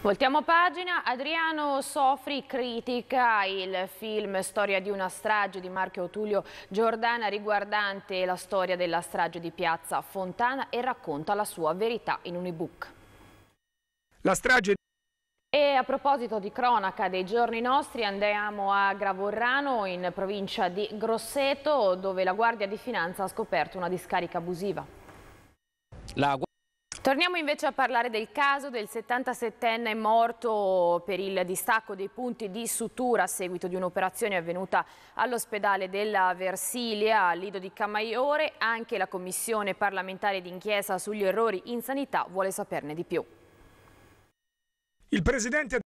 Voltiamo pagina, Adriano Sofri critica il film Storia di una strage di Marco Tullio Giordana riguardante la storia della strage di Piazza Fontana e racconta la sua verità in un ebook. La strage e a proposito di cronaca dei giorni nostri andiamo a Gravorrano in provincia di Grosseto dove la Guardia di Finanza ha scoperto una discarica abusiva. La... Torniamo invece a parlare del caso del 77enne morto per il distacco dei punti di sutura a seguito di un'operazione avvenuta all'ospedale della Versilia, a Lido di Camaiore. Anche la Commissione parlamentare d'inchiesta sugli errori in sanità vuole saperne di più. Il presidente